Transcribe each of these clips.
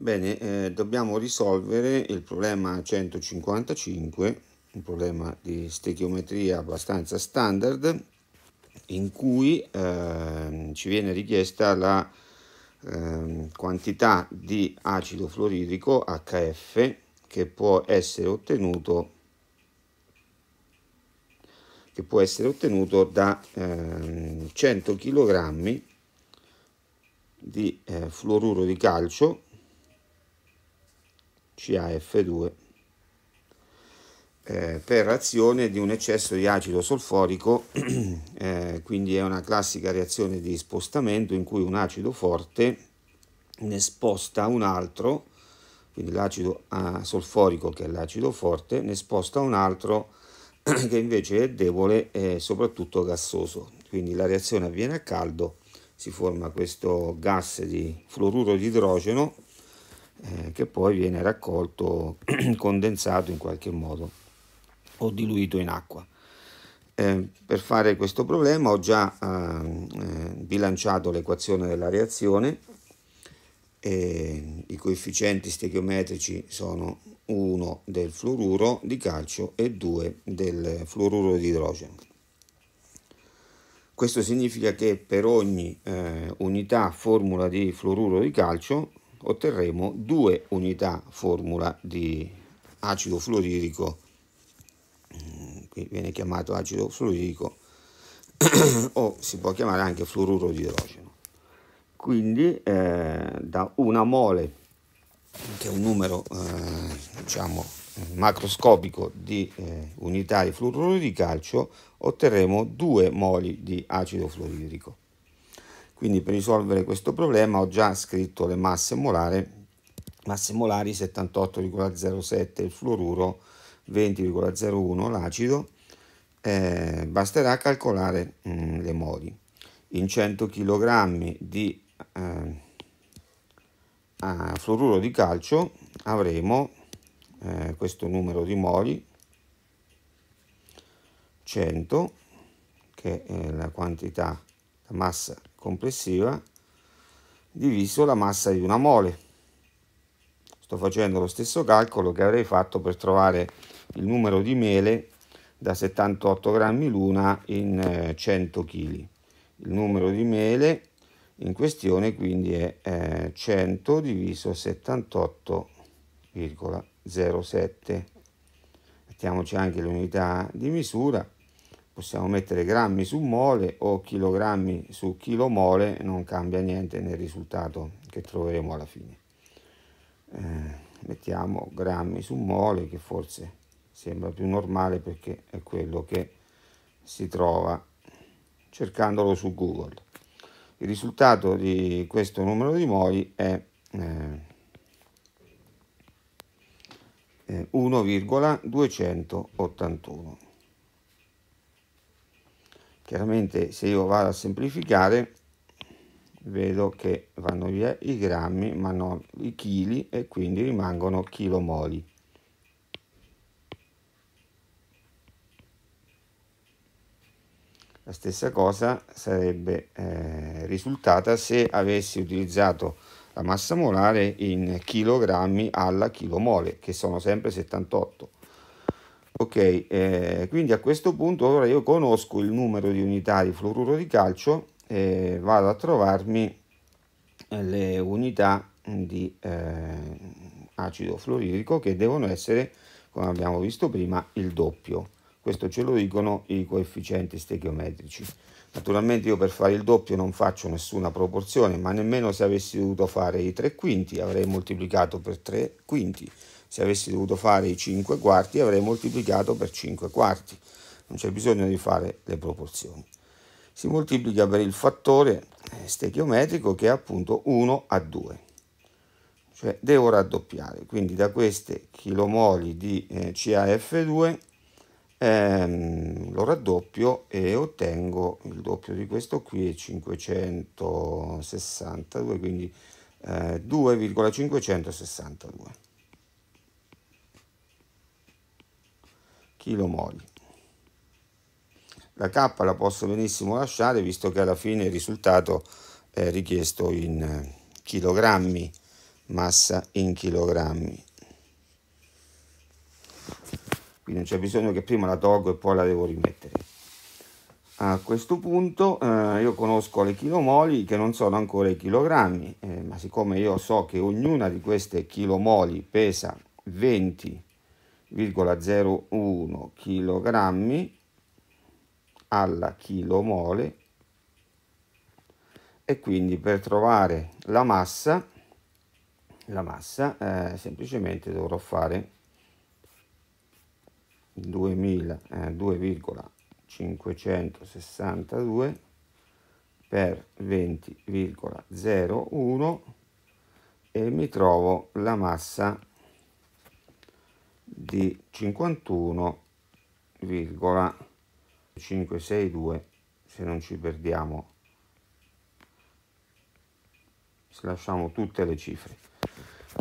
Bene, eh, dobbiamo risolvere il problema 155, un problema di stechiometria abbastanza standard, in cui eh, ci viene richiesta la eh, quantità di acido fluoridrico HF che può essere ottenuto, può essere ottenuto da 100 ehm, kg di eh, fluoruro di calcio CAF2 eh, per azione di un eccesso di acido solforico, eh, quindi è una classica reazione di spostamento in cui un acido forte ne sposta un altro, quindi l'acido eh, solforico che è l'acido forte, ne sposta un altro che invece è debole e soprattutto gassoso. Quindi la reazione avviene a caldo, si forma questo gas di fluoruro di idrogeno eh, che poi viene raccolto, condensato in qualche modo o diluito in acqua. Eh, per fare questo problema ho già eh, eh bilanciato l'equazione della reazione, i coefficienti stechiometrici sono 1 del fluoruro di calcio e 2 del fluoruro di idrogeno. Questo significa che per ogni eh, unità formula di fluoruro di calcio otterremo due unità formula di acido fluoririco, mm, qui viene chiamato acido fluoririco o si può chiamare anche fluoruro di idrogeno. Quindi eh, da una mole, che è un numero eh, diciamo macroscopico di eh, unità di fluoruro di calcio, otterremo due moli di acido fluoridrico quindi per risolvere questo problema ho già scritto le masse molare, masse molari 78,07 il fluoruro, 20,01 l'acido, eh, basterà calcolare mh, mm, le moli. In 100 kg di eh, ah, fluoruro di calcio avremo eh, questo numero di moli, 100, che è la quantità la massa complessiva diviso la massa di una mole. Sto facendo lo stesso calcolo che avrei fatto per trovare il numero di mele da 78 grammi l'una in 100 eh, kg. Il numero di mele in questione quindi è 100 eh, diviso 78,07. Mettiamoci anche l'unità di misura possiamo mettere grammi su mole o chilogrammi su chilo mole, non cambia niente nel risultato che troveremo alla fine. Eh, mettiamo grammi su mole che forse sembra più normale perché è quello che si trova cercandolo su Google. Il risultato di questo numero di moli è eh, 1,281. Eh, chiaramente se io vado a semplificare vedo che vanno via i grammi ma non i chili e quindi rimangono chilomoli la stessa cosa sarebbe eh, risultata se avessi utilizzato la massa molare in chilogrammi alla chilomole che sono sempre 78 Ok, eh, quindi a questo punto ora io conosco il numero di unità di fluoruro di calcio e vado a trovarmi eh, le unità di eh, acido fluoririco che devono essere, come abbiamo visto prima, il doppio. Questo ce lo dicono i coefficienti stechiometrici. Naturalmente io per fare il doppio non faccio nessuna proporzione, ma nemmeno se avessi dovuto fare i 3 quinti avrei moltiplicato per 3 quinti se avessi dovuto fare i 5 quarti avrei moltiplicato per 5 quarti, non c'è bisogno di fare le proporzioni. Si moltiplica per il fattore eh, stechiometrico che è appunto 1 a 2, cioè devo raddoppiare, quindi da queste chilomoli di eh, CAF2 ehm, lo raddoppio e ottengo il doppio di questo qui è 562, quindi eh, 2,562. chilo moli. La K la posso benissimo lasciare visto che alla fine il risultato è richiesto in eh, chilogrammi, massa in chilogrammi. Quindi non c'è bisogno che prima la tolgo e poi la devo rimettere. A questo punto eh, io conosco le chilomoli che non sono ancora i chilogrammi, eh, ma siccome io so che ognuna di queste chilomoli pesa 20 kg, 0,01 kg alla chilomole e quindi per trovare la massa la massa eh, semplicemente dovrò fare 2.562 eh, per 20,01 e mi trovo la massa di 51,562 se non ci perdiamo se lasciamo tutte le cifre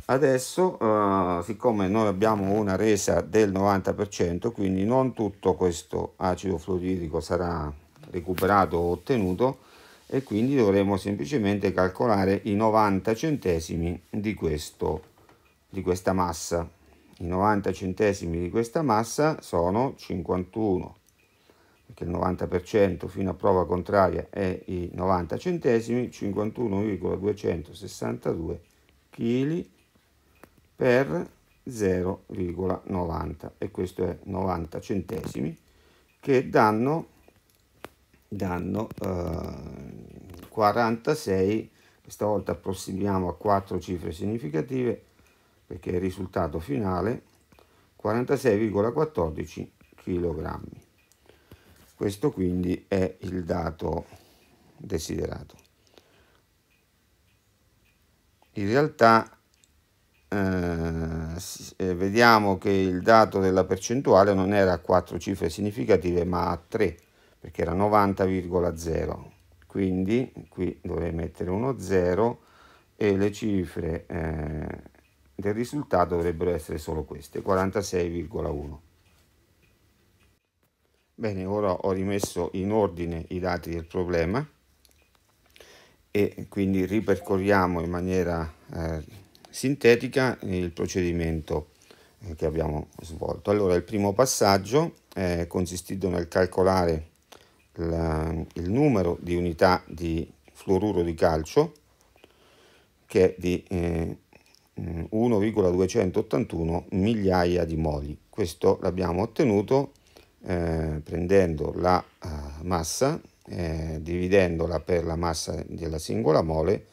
adesso eh, siccome noi abbiamo una resa del 90% quindi non tutto questo acido fluoridrico sarà recuperato o ottenuto e quindi dovremo semplicemente calcolare i 90 centesimi di, questo, di questa massa i 90 centesimi di questa massa sono 51 perché il 90% fino a prova contraria è i 90 centesimi 51,262 kg per 0,90 e questo è 90 centesimi che danno, danno eh, 46 questa volta approssimiamo a quattro cifre significative perché il risultato finale 46,14 kg. Questo quindi è il dato desiderato. In realtà eh, eh vediamo che il dato della percentuale non era a 4 cifre significative ma a 3 perché era 90,0 quindi qui dovrei mettere uno 0 e le cifre eh, del risultato dovrebbero essere solo queste, 46,1. Bene, ora ho rimesso in ordine i dati del problema e quindi ripercorriamo in maniera eh, sintetica il procedimento eh, che abbiamo svolto. Allora, il primo passaggio è eh, consistito nel calcolare la, il numero di unità di fluoruro di calcio che è di eh, 1,281 mm, migliaia di moli. Questo l'abbiamo ottenuto eh, prendendo la eh, massa, eh, dividendola per la massa della singola mole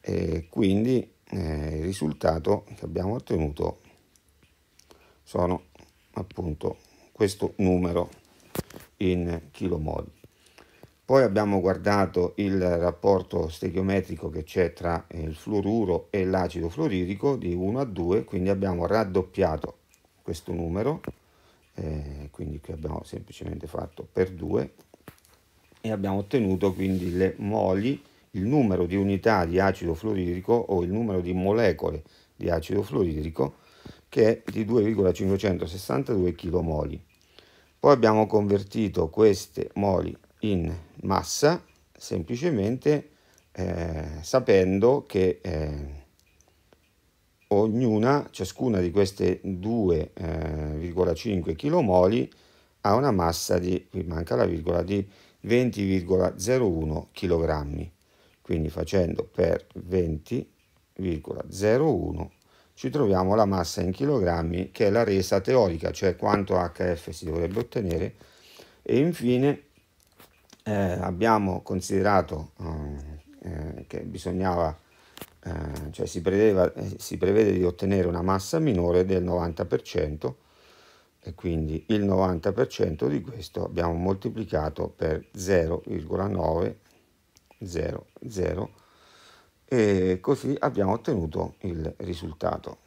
e quindi eh, il risultato che abbiamo ottenuto sono appunto questo numero in chilomoli. Poi abbiamo guardato il rapporto stechiometrico che c'è tra eh, il fluoruro e l'acido fluoridico di 1 a 2, quindi abbiamo raddoppiato questo numero, eh, quindi qui abbiamo semplicemente fatto per 2 e abbiamo ottenuto quindi le moli, il numero di unità di acido fluoridico o il numero di molecole di acido fluoridico che è di 2,562 kmol. Poi abbiamo convertito queste moli in massa semplicemente eh, sapendo che eh, ognuna, ciascuna di queste 2,5 kmol eh, ha una massa di, qui manca la virgola, di 20,01 kg. Quindi facendo per 20,01 ci troviamo la massa in chilogrammi che è la resa teorica, cioè quanto HF si dovrebbe ottenere e infine eh, abbiamo considerato eh, eh, che bisognava, eh, cioè si, prevedeva, eh, si prevede di ottenere una massa minore del 90% e quindi il 90% di questo abbiamo moltiplicato per 0,900 e così abbiamo ottenuto il risultato.